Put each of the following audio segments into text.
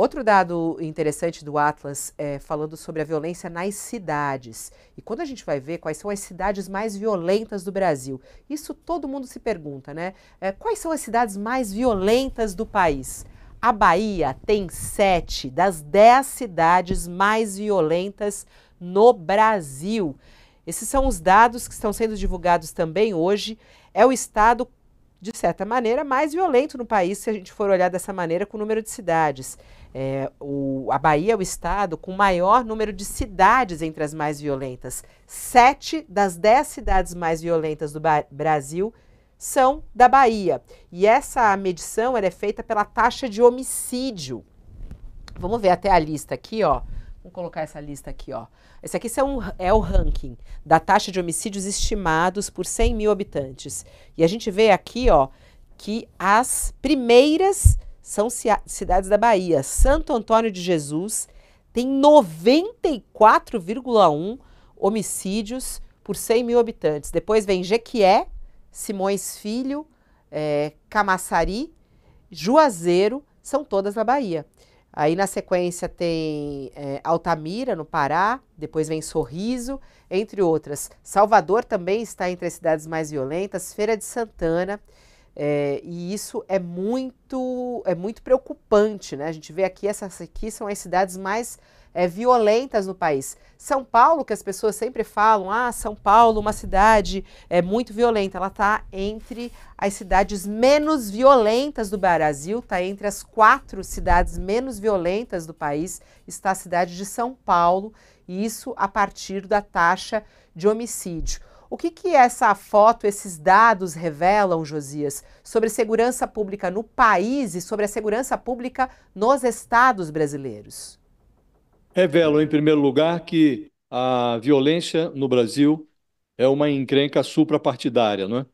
Outro dado interessante do Atlas é falando sobre a violência nas cidades. E quando a gente vai ver quais são as cidades mais violentas do Brasil, isso todo mundo se pergunta, né? É, quais são as cidades mais violentas do país? A Bahia tem sete das dez cidades mais violentas no Brasil. Esses são os dados que estão sendo divulgados também hoje. É o estado de certa maneira, mais violento no país, se a gente for olhar dessa maneira, com o número de cidades. É, o, a Bahia é o estado com maior número de cidades entre as mais violentas. Sete das dez cidades mais violentas do ba Brasil são da Bahia. E essa medição é feita pela taxa de homicídio. Vamos ver até a lista aqui, ó. Vamos colocar essa lista aqui, ó. Esse aqui são, é o ranking da taxa de homicídios estimados por 100 mil habitantes. E a gente vê aqui, ó, que as primeiras são cidades da Bahia. Santo Antônio de Jesus tem 94,1 homicídios por 100 mil habitantes. Depois vem Jequié, Simões Filho, é, Camaçari, Juazeiro, são todas na Bahia. Aí na sequência tem é, Altamira, no Pará, depois vem Sorriso, entre outras. Salvador também está entre as cidades mais violentas, Feira de Santana, é, e isso é muito, é muito preocupante, né? A gente vê aqui, essas aqui são as cidades mais é, violentas no país. São Paulo, que as pessoas sempre falam, ah, São Paulo, uma cidade é muito violenta, ela está entre as cidades menos violentas do Brasil, está entre as quatro cidades menos violentas do país, está a cidade de São Paulo, e isso a partir da taxa de homicídio. O que, que essa foto, esses dados revelam, Josias, sobre segurança pública no país e sobre a segurança pública nos estados brasileiros? revelam, em primeiro lugar, que a violência no Brasil é uma encrenca suprapartidária, não é?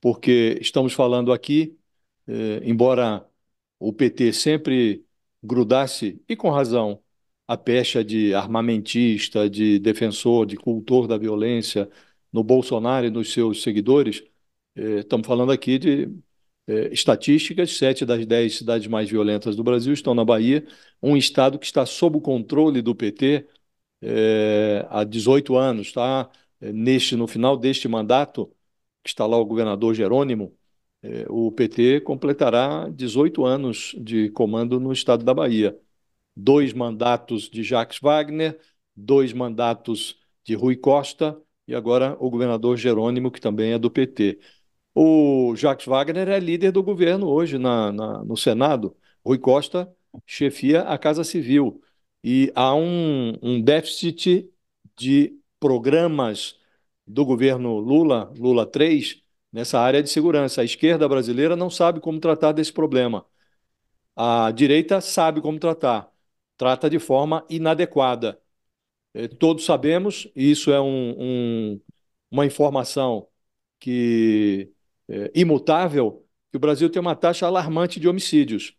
porque estamos falando aqui, eh, embora o PT sempre grudasse, e com razão, a pecha de armamentista, de defensor, de cultor da violência no Bolsonaro e nos seus seguidores, eh, estamos falando aqui de é, estatísticas, sete das dez cidades mais violentas do Brasil estão na Bahia, um estado que está sob o controle do PT é, há 18 anos, tá? É, neste, no final deste mandato, que está lá o governador Jerônimo, o PT completará 18 anos de comando no estado da Bahia. Dois mandatos de Jacques Wagner, dois mandatos de Rui Costa e agora o governador Jerônimo, que também é do PT. O Jacques Wagner é líder do governo hoje na, na, no Senado. Rui Costa chefia a Casa Civil. E há um, um déficit de programas do governo Lula, Lula 3, nessa área de segurança. A esquerda brasileira não sabe como tratar desse problema. A direita sabe como tratar, trata de forma inadequada. É, todos sabemos, e isso é um, um, uma informação que é, imutável que o Brasil tem uma taxa alarmante de homicídios,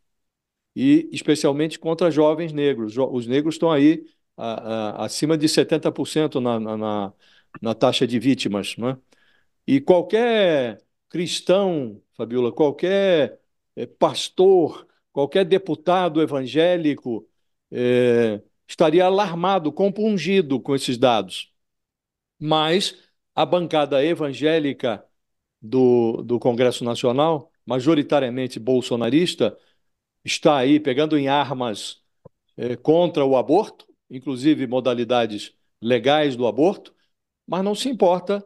e especialmente contra jovens negros. Os negros estão aí a, a, acima de 70% na, na, na, taxa de vítimas. Né? E qualquer cristão, Fabiola, qualquer é, pastor, qualquer deputado evangélico é, estaria alarmado, compungido com esses dados. Mas a bancada evangélica do, do Congresso Nacional, majoritariamente bolsonarista, está aí pegando em armas eh, contra o aborto, inclusive modalidades legais do aborto, mas não se importa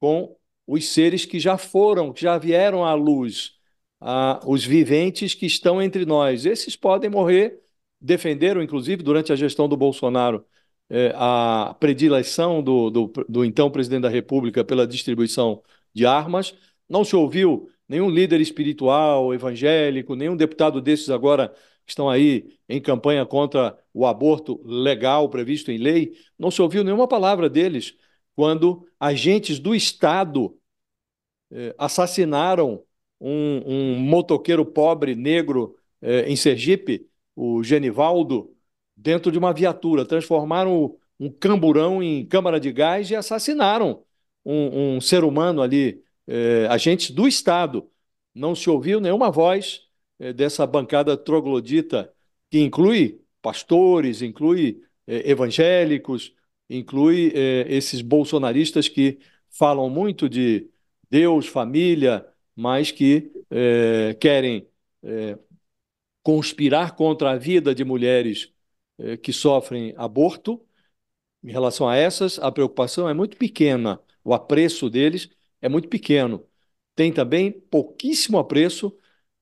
com os seres que já foram, que já vieram à luz, a, os viventes que estão entre nós. Esses podem morrer, defenderam, inclusive, durante a gestão do Bolsonaro, eh, a predileção do, do, do então presidente da República pela distribuição de armas. Não se ouviu nenhum líder espiritual, evangélico, nenhum deputado desses agora que estão aí em campanha contra o aborto legal previsto em lei. Não se ouviu nenhuma palavra deles quando agentes do Estado eh, assassinaram um, um, motoqueiro pobre negro eh, em Sergipe, o Genivaldo, dentro de uma viatura. Transformaram um camburão em câmara de gás e assassinaram um, um ser humano ali, eh, agentes do Estado. Não se ouviu nenhuma voz eh, dessa bancada troglodita, que inclui pastores, inclui eh, evangélicos, inclui eh, esses bolsonaristas que falam muito de Deus, família, mas que querem conspirar contra a vida de mulheres que sofrem aborto. Em relação a essas, a preocupação é muito pequena o apreço deles é muito pequeno. Tem também pouquíssimo apreço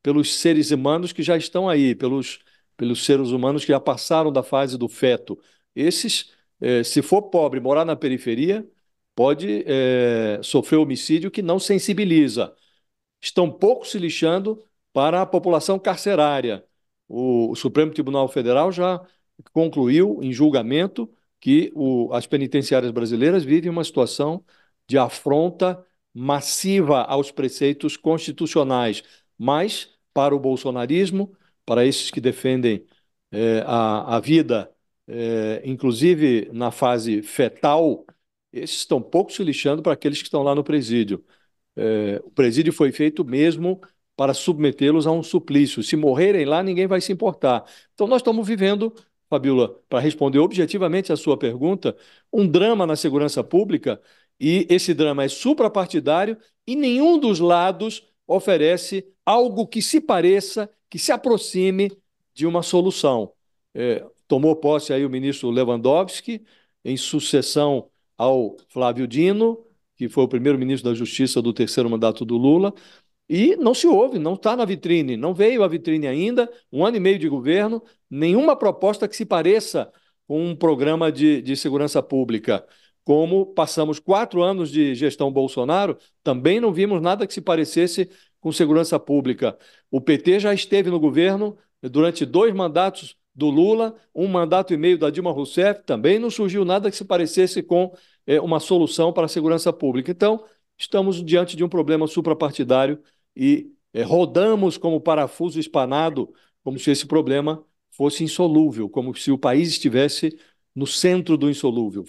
pelos seres humanos que já estão aí, pelos, pelos seres humanos que já passaram da fase do feto. Esses, eh, se for pobre, morar na periferia, pode eh, sofrer homicídio que não sensibiliza. Estão pouco se lixando para a população carcerária. O, o Supremo Tribunal Federal já concluiu em julgamento que o, as penitenciárias brasileiras vivem uma situação de afronta massiva aos preceitos constitucionais, mas para o bolsonarismo, para esses que defendem é, a, a, vida, é, inclusive na fase fetal, esses estão pouco se lixando para aqueles que estão lá no presídio. É, o presídio foi feito mesmo para submetê-los a um suplício. Se morrerem lá, ninguém vai se importar. Então, nós estamos vivendo, Fabiola, para responder objetivamente a sua pergunta, um drama na segurança pública e esse drama é suprapartidário e nenhum dos lados oferece algo que se pareça, que se aproxime de uma solução. É, tomou posse aí o ministro Lewandowski, em sucessão ao Flávio Dino, que foi o primeiro ministro da Justiça do terceiro mandato do Lula, e não se ouve, não está na vitrine, não veio à vitrine ainda, um ano e meio de governo, nenhuma proposta que se pareça com um programa de, de segurança pública como passamos quatro anos de gestão Bolsonaro, também não vimos nada que se parecesse com segurança pública. O PT já esteve no governo durante dois mandatos do Lula, um mandato e meio da Dilma Rousseff, também não surgiu nada que se parecesse com é, uma solução para a segurança pública. Então, estamos diante de um problema suprapartidário e é, rodamos como parafuso espanado, como se esse problema fosse insolúvel, como se o país estivesse no centro do insolúvel.